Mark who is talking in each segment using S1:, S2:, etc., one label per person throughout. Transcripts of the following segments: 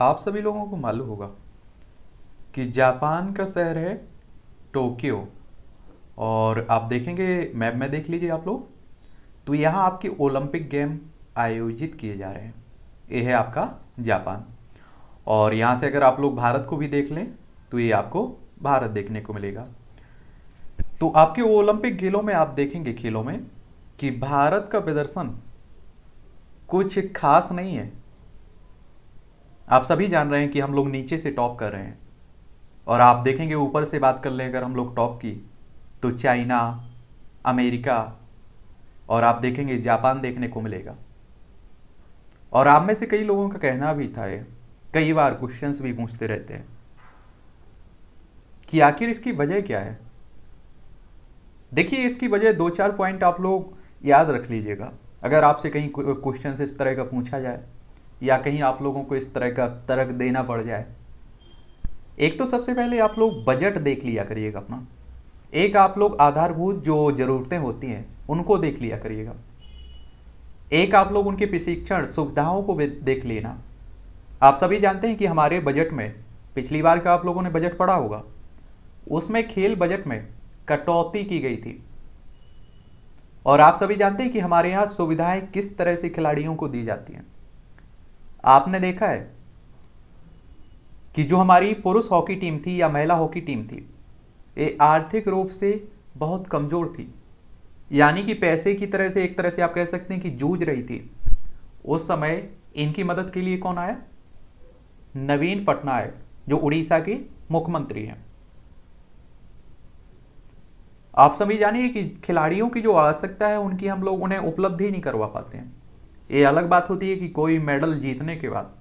S1: आप सभी लोगों को मालूम होगा कि जापान का शहर है टोक्यो और आप देखेंगे मैप में देख लीजिए आप लोग तो यहाँ आपके ओलंपिक गेम आयोजित किए जा रहे हैं ये है आपका जापान और यहाँ से अगर आप लोग भारत को भी देख लें तो ये आपको भारत देखने को मिलेगा तो आपके ओलंपिक खेलों में आप देखेंगे खेलों में कि भारत का प्रदर्शन कुछ खास नहीं है आप सभी जान रहे हैं कि हम लोग नीचे से टॉप कर रहे हैं और आप देखेंगे ऊपर से बात कर लें अगर हम लोग टॉप की तो चाइना अमेरिका और आप देखेंगे जापान देखने को मिलेगा और आप में से कई लोगों का कहना भी था ये कई बार क्वेश्चन भी पूछते रहते हैं कि आखिर इसकी वजह क्या है देखिए इसकी वजह दो चार पॉइंट आप लोग याद रख लीजिएगा अगर आपसे कहीं क्वेश्चन इस तरह का पूछा जाए या कहीं आप लोगों को इस तरह का तर्क देना पड़ जाए एक तो सबसे पहले आप लोग बजट देख लिया करिएगा अपना एक आप लोग आधारभूत जो ज़रूरतें होती हैं उनको देख लिया करिएगा एक आप लोग उनके प्रशिक्षण सुविधाओं को देख लेना आप सभी जानते हैं कि हमारे बजट में पिछली बार का आप लोगों ने बजट पढ़ा होगा उसमें खेल बजट में कटौती की गई थी और आप सभी जानते हैं कि हमारे यहाँ सुविधाएं किस तरह से खिलाड़ियों को दी जाती हैं आपने देखा है कि जो हमारी पुरुष हॉकी टीम थी या महिला हॉकी टीम थी ये आर्थिक रूप से बहुत कमज़ोर थी यानी कि पैसे की तरह से एक तरह से आप कह सकते हैं कि जूझ रही थी उस समय इनकी मदद के लिए कौन आया नवीन पटनायक जो उड़ीसा के मुख्यमंत्री हैं आप सभी जानिए कि खिलाड़ियों की जो आवश्यकता है उनकी हम लोग उन्हें उपलब्ध ही नहीं करवा पाते हैं ये अलग बात होती है कि कोई मेडल जीतने के बाद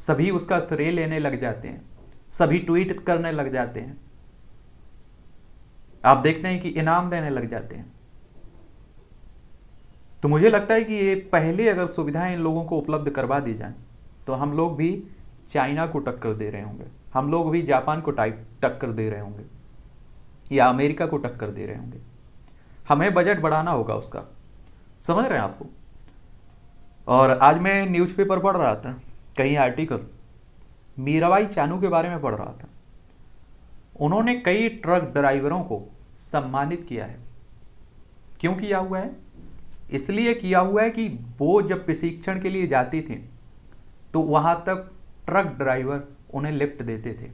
S1: सभी उसका श्रेय लेने लग जाते हैं सभी ट्वीट करने लग जाते हैं आप देखते हैं कि इनाम देने लग जाते हैं तो मुझे लगता है कि ये पहले अगर सुविधाएं इन लोगों को उपलब्ध करवा दी जाए तो हम लोग भी चाइना को टक्कर दे रहे होंगे हम लोग भी जापान को टाइप टक्कर दे रहे होंगे या अमेरिका को टक्कर दे रहे होंगे हमें बजट बढ़ाना होगा उसका समझ रहे हैं आपको और आज मैं न्यूज़पेपर पढ़ रहा था कई आर्टिकल मीराबाई चानू के बारे में पढ़ रहा था उन्होंने कई ट्रक ड्राइवरों को सम्मानित किया है क्यों किया हुआ है इसलिए किया हुआ है कि वो जब प्रशिक्षण के लिए जाती थी तो वहाँ तक ट्रक ड्राइवर उन्हें लिफ्ट देते थे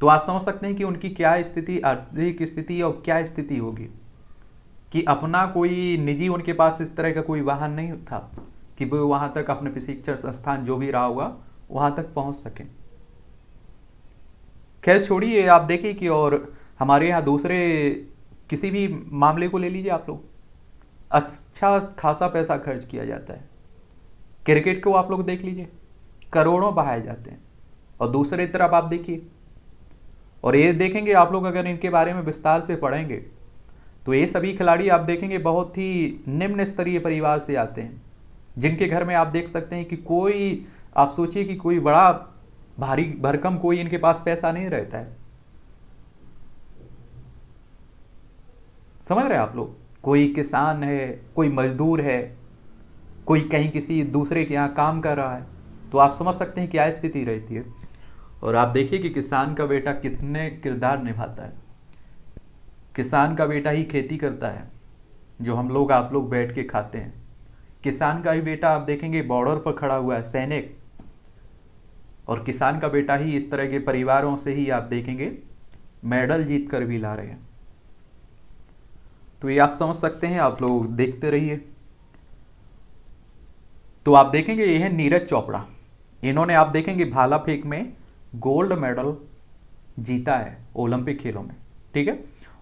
S1: तो आप समझ सकते हैं कि उनकी क्या स्थिति आर्थिक स्थिति और क्या स्थिति होगी कि अपना कोई निजी उनके पास इस तरह का कोई वाहन नहीं था कि वो वहाँ तक अपने प्रशिक्षण संस्थान जो भी रहा होगा वहाँ तक पहुँच सकें खैर छोड़िए आप देखिए कि और हमारे यहाँ दूसरे किसी भी मामले को ले लीजिए आप लोग अच्छा खासा पैसा खर्च किया जाता है क्रिकेट को आप लोग देख लीजिए करोड़ों बहाए जाते हैं और दूसरे तरफ आप देखिए और ये देखेंगे आप लोग अगर इनके बारे में विस्तार से पढ़ेंगे तो ये सभी खिलाड़ी आप देखेंगे बहुत ही निम्न स्तरीय परिवार से आते हैं जिनके घर में आप देख सकते हैं कि कोई आप सोचिए कि कोई बड़ा भारी भरकम कोई इनके पास पैसा नहीं रहता है समझ रहे हैं आप लोग कोई किसान है कोई मजदूर है कोई कहीं किसी दूसरे के यहाँ काम कर रहा है तो आप समझ सकते हैं क्या स्थिति रहती है और आप देखिए कि किसान का बेटा कितने किरदार निभाता है किसान का बेटा ही खेती करता है जो हम लोग आप लोग बैठ के खाते हैं किसान का ही बेटा आप देखेंगे बॉर्डर पर खड़ा हुआ है सैनिक और किसान का बेटा ही इस तरह के परिवारों से ही आप देखेंगे मेडल जीत कर भी ला रहे हैं तो ये आप समझ सकते हैं आप लोग देखते रहिए तो आप देखेंगे ये है नीरज चोपड़ा इन्होंने आप देखेंगे भाला फेंक में गोल्ड मेडल जीता है ओलंपिक खेलों में ठीक है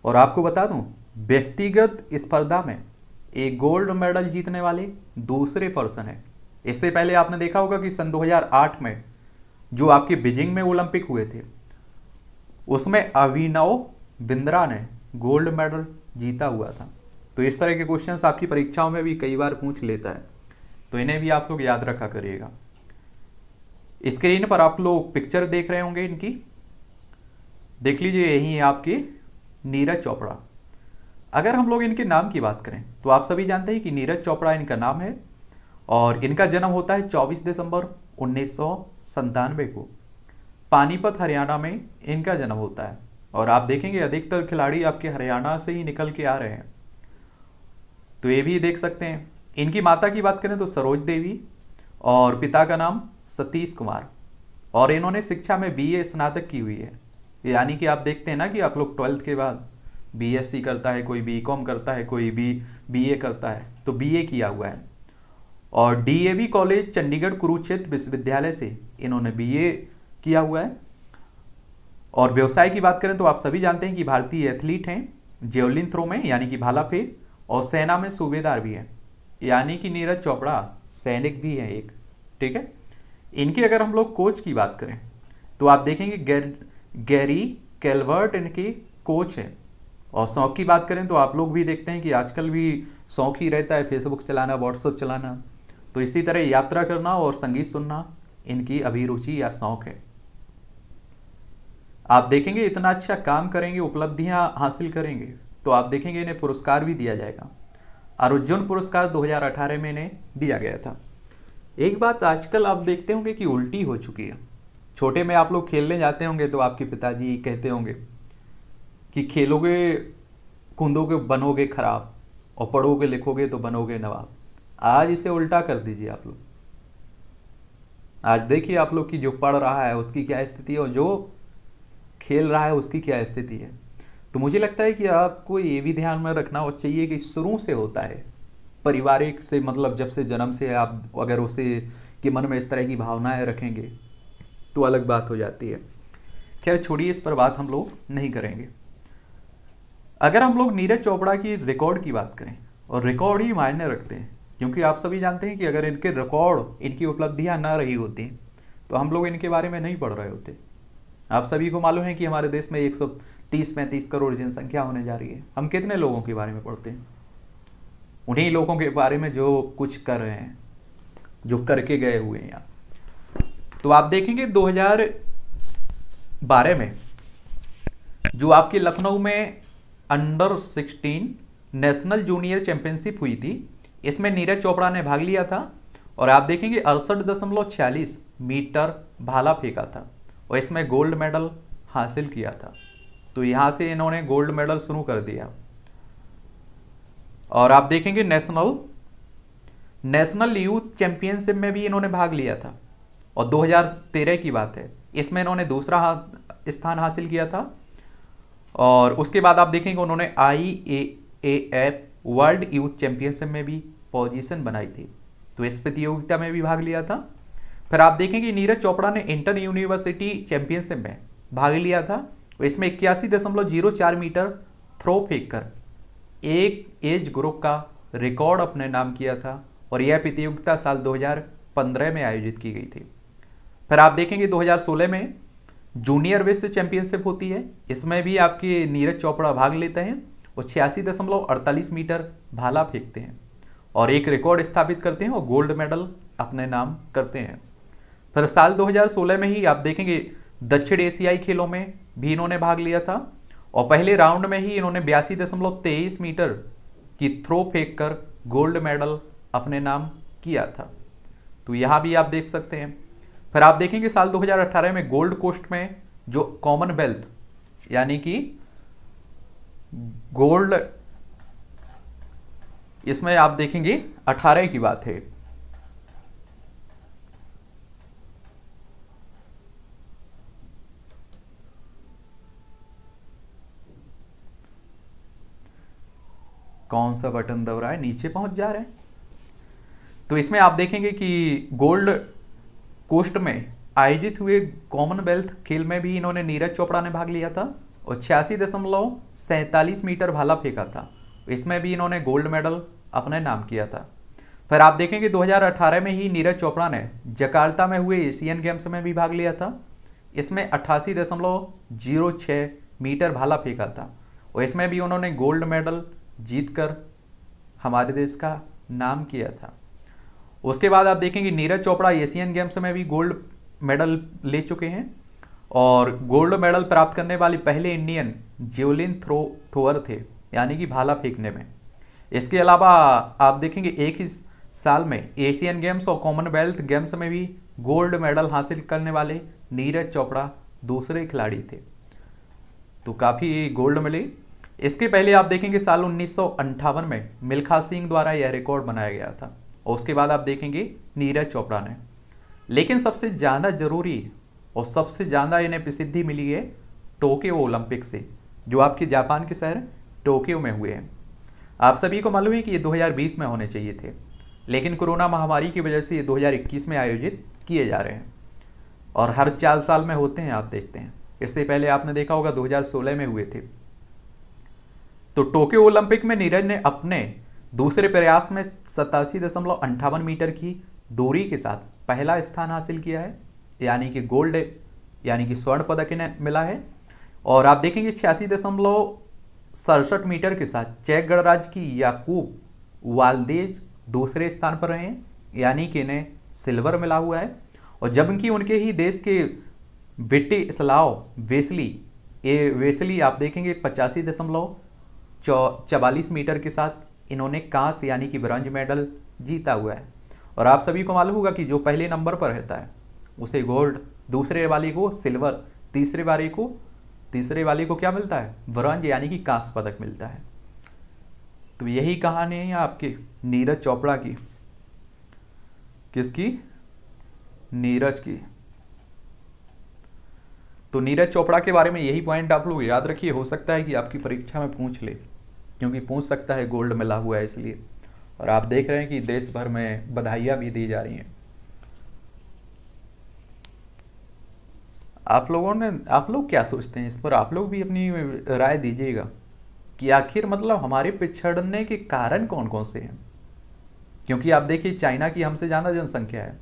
S1: और आपको बता दूं व्यक्तिगत स्पर्धा में एक गोल्ड मेडल जीतने वाले दूसरे पर्सन है इससे पहले आपने देखा होगा कि सन 2008 में जो आपके बीजिंग में ओलंपिक हुए थे उसमें अभिनव बिंद्रा ने गोल्ड मेडल जीता हुआ था तो इस तरह के क्वेश्चंस आपकी परीक्षाओं में भी कई बार पूछ लेता है तो इन्हें भी आप लोग याद रखा करिएगा स्क्रीन पर आप लोग पिक्चर देख रहे होंगे इनकी देख लीजिए यही आपकी नीरज चोपड़ा अगर हम लोग इनके नाम की बात करें तो आप सभी जानते हैं कि नीरज चोपड़ा इनका नाम है और इनका जन्म होता है 24 दिसंबर उन्नीस को पानीपत हरियाणा में इनका जन्म होता है और आप देखेंगे अधिकतर खिलाड़ी आपके हरियाणा से ही निकल के आ रहे हैं तो ये भी देख सकते हैं इनकी माता की बात करें तो सरोज देवी और पिता का नाम सतीश कुमार और इन्होंने शिक्षा में बीए स्नातक की हुई है यानी कि आप देखते हैं ना कि आप लोग ट्वेल्थ के बाद बीएससी करता है कोई बीकॉम करता है कोई बी बीए करता है तो बीए किया हुआ है और डीएवी कॉलेज चंडीगढ़ कुरुक्षेत्र विश्वविद्यालय से इन्होंने बीए किया हुआ है और व्यवसाय की बात करें तो आप सभी जानते हैं कि भारतीय एथलीट हैं जेवलिन थ्रो में यानी कि भाला फेक और सेना में सूबेदार भी है यानी कि नीरज चोपड़ा सैनिक भी है एक ठीक है इनकी अगर हम लोग कोच की बात करें तो आप देखेंगे गैरी कैलवर्ट इनके कोच हैं और शौक की बात करें तो आप लोग भी देखते हैं कि आजकल भी शौक ही रहता है फेसबुक चलाना व्हाट्सअप चलाना तो इसी तरह यात्रा करना और संगीत सुनना इनकी अभिरुचि या शौक है आप देखेंगे इतना अच्छा काम करेंगे उपलब्धियां हासिल करेंगे तो आप देखेंगे इन्हें पुरस्कार भी दिया जाएगा अर्जुन पुरस्कार 2018 में इन्हें दिया गया था एक बात आजकल आप देखते होंगे कि उल्टी हो चुकी है छोटे में आप लोग खेलने जाते होंगे तो आपके पिताजी कहते होंगे कि खेलोगे कूदोगे बनोगे खराब और पढ़ोगे लिखोगे तो बनोगे नवाब आज इसे उल्टा कर दीजिए आप लोग आज देखिए आप लोग की जो पढ़ रहा है उसकी क्या स्थिति है और जो खेल रहा है उसकी क्या स्थिति है तो मुझे लगता है कि आपको ये भी ध्यान में रखना चाहिए कि शुरू से होता है पारिवारिक से मतलब जब से जन्म से आप अगर उसे के मन में इस तरह की भावनाएं रखेंगे तो अलग बात हो जाती है खैर छोड़िए इस पर बात हम लोग नहीं करेंगे अगर हम लोग नीरज चोपड़ा की रिकॉर्ड की बात करें और रिकॉर्ड ही मायने रखते हैं क्योंकि आप सभी जानते हैं कि अगर इनके रिकॉर्ड इनकी उपलब्धियां ना रही होती तो हम लोग इनके बारे में नहीं पढ़ रहे होते आप सभी को मालूम है कि हमारे देश में एक सौ तीस पैंतीस करोड़ जनसंख्या होने जा रही है हम कितने लोगों के बारे में पढ़ते हैं उन्हीं लोगों के बारे में जो कुछ कर रहे हैं जो करके गए हुए हैं यहाँ तो आप देखेंगे 2012 में जो आपके लखनऊ में अंडर 16 नेशनल जूनियर चैंपियनशिप हुई थी इसमें नीरज चोपड़ा ने भाग लिया था और आप देखेंगे अड़सठ दशमलव छियालीस मीटर भाला फेंका था और इसमें गोल्ड मेडल हासिल किया था तो यहाँ से इन्होंने गोल्ड मेडल शुरू कर दिया और आप देखेंगे नेशनल नेशनल यूथ चैंपियनशिप में भी इन्होंने भाग लिया था और 2013 की बात है इसमें इन्होंने दूसरा स्थान हासिल किया था और उसके बाद आप देखेंगे उन्होंने I A A F world youth championship में भी पोजीशन बनाई थी तो इस प्रतियोगिता में भी भाग लिया था फिर आप देखेंगे नीरज चोपड़ा ने इंटर यूनिवर्सिटी चैंपियनशिप में भाग लिया था इसमें इक्यासी दशमलव जीरो चार मीटर थ्रो फेंक कर एक एज ग्रुप का रिकॉर्ड अपने नाम किया था और यह प्रतियोगिता साल 2015 में आयोजित की गई थी फिर आप देखेंगे 2016 में जूनियर विश्व चैंपियनशिप होती है इसमें भी आपके नीरज चोपड़ा भाग लेते हैं और छियासी दशमलव अड़तालीस मीटर भाला फेंकते हैं और एक रिकॉर्ड स्थापित करते हैं और गोल्ड मेडल अपने नाम करते हैं फिर साल 2016 में ही आप देखेंगे दक्षिण एशियाई खेलों में भी इन्होंने भाग लिया था और पहले राउंड में ही इन्होंने बयासी दशमलव तेईस मीटर की थ्रो फेंक कर गोल्ड मेडल अपने नाम किया था तो यहाँ भी आप देख सकते हैं फिर आप देखेंगे साल 2018 में गोल्ड कोस्ट में जो कॉमनवेल्थ यानी कि गोल्ड इसमें आप देखेंगे 18 की बात है कौन सा बटन दब रहा है नीचे पहुंच जा रहे हैं तो इसमें आप देखेंगे कि गोल्ड कोस्ट में आयोजित हुए कॉमनवेल्थ खेल में भी इन्होंने नीरज चोपड़ा ने भाग लिया था और छियासी दशमलव सैंतालीस मीटर भाला फेंका था इसमें भी इन्होंने गोल्ड मेडल अपने नाम किया था फिर आप देखेंगे 2018 में ही नीरज चोपड़ा ने जकार्ता में हुए एशियन गेम्स में भी भाग लिया था इसमें अट्ठासी दशमलव जीरो छः मीटर भाला फेंका था और इसमें भी उन्होंने गोल्ड मेडल जीतकर हमारे देश का नाम किया था उसके बाद आप देखेंगे नीरज चोपड़ा एशियन गेम्स में भी गोल्ड मेडल ले चुके हैं और गोल्ड मेडल प्राप्त करने वाले पहले इंडियन जेवलिन थ्रो थ्रोअर थे यानी कि भाला फेंकने में इसके अलावा आप देखेंगे एक ही साल में एशियन गेम्स और कॉमनवेल्थ गेम्स में भी गोल्ड मेडल हासिल करने वाले नीरज चोपड़ा दूसरे खिलाड़ी थे तो काफ़ी गोल्ड मिले इसके पहले आप देखेंगे साल उन्नीस में मिल्खा सिंह द्वारा यह रिकॉर्ड बनाया गया था और उसके बाद आप देखेंगे नीरज चोपड़ा ने लेकिन सबसे ज़्यादा ज़रूरी और सबसे ज़्यादा इन्हें प्रसिद्धि मिली है टोक्यो ओलंपिक से जो आपके जापान के शहर टोक्यो में हुए हैं आप सभी को मालूम है कि ये 2020 में होने चाहिए थे लेकिन कोरोना महामारी की वजह से ये 2021 में आयोजित किए जा रहे हैं और हर चार साल में होते हैं आप देखते हैं इससे पहले आपने देखा होगा 2016 में हुए थे तो टोक्यो ओलंपिक में नीरज ने अपने दूसरे प्रयास में सतासी दशमलव अंठावन मीटर की दूरी के साथ पहला स्थान हासिल किया है यानी कि गोल्ड यानी कि स्वर्ण पदक इन्हें मिला है और आप देखेंगे छियासी दशमलव सड़सठ मीटर के साथ चेक गणराज्य की याकूब वालदेज दूसरे स्थान पर रहे हैं यानी कि इन्हें सिल्वर मिला हुआ है और जबकि उनके ही देश के बेटे इसलाव वेसली ए वेसली आप देखेंगे पचासी दशमलव चौ चवालीस मीटर के साथ इन्होंने कांस यानी कि ब्रांज मेडल जीता हुआ है और आप सभी को मालूम होगा कि जो पहले नंबर पर रहता है उसे गोल्ड दूसरे वाले को सिल्वर तीसरे वाले को तीसरे वाले को क्या मिलता है ब्रॉन्ज यानी कि कांस पदक मिलता है तो यही कहानी है आपकी नीरज चोपड़ा की किसकी नीरज की तो नीरज चोपड़ा के बारे में यही पॉइंट आप लोग याद रखिए हो सकता है कि आपकी परीक्षा में पूछ ले क्योंकि पूछ सकता है गोल्ड मिला हुआ है इसलिए और आप देख रहे हैं कि देश भर में बधाइयां भी दी जा रही हैं आप लोगों ने आप लोग क्या सोचते हैं इस पर आप लोग भी अपनी राय दीजिएगा कि आखिर मतलब हमारे पिछड़ने के कारण कौन कौन से हैं क्योंकि आप देखिए चाइना की हमसे ज़्यादा जनसंख्या है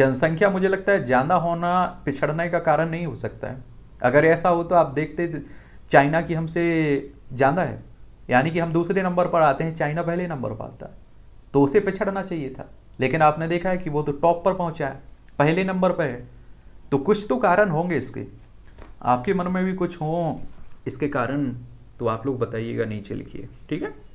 S1: जनसंख्या मुझे लगता है ज़्यादा होना पिछड़ने का कारण नहीं हो सकता है अगर ऐसा हो तो आप देखते चाइना की हमसे ज़्यादा है यानी कि हम दूसरे नंबर पर आते हैं चाइना पहले नंबर पर आता है तो उसे पिछड़ना चाहिए था लेकिन आपने देखा है कि वो तो टॉप पर पहुंचा है पहले नंबर पर है तो कुछ तो कारण होंगे इसके आपके मन में भी कुछ हों इसके कारण तो आप लोग बताइएगा नीचे लिखिए ठीक है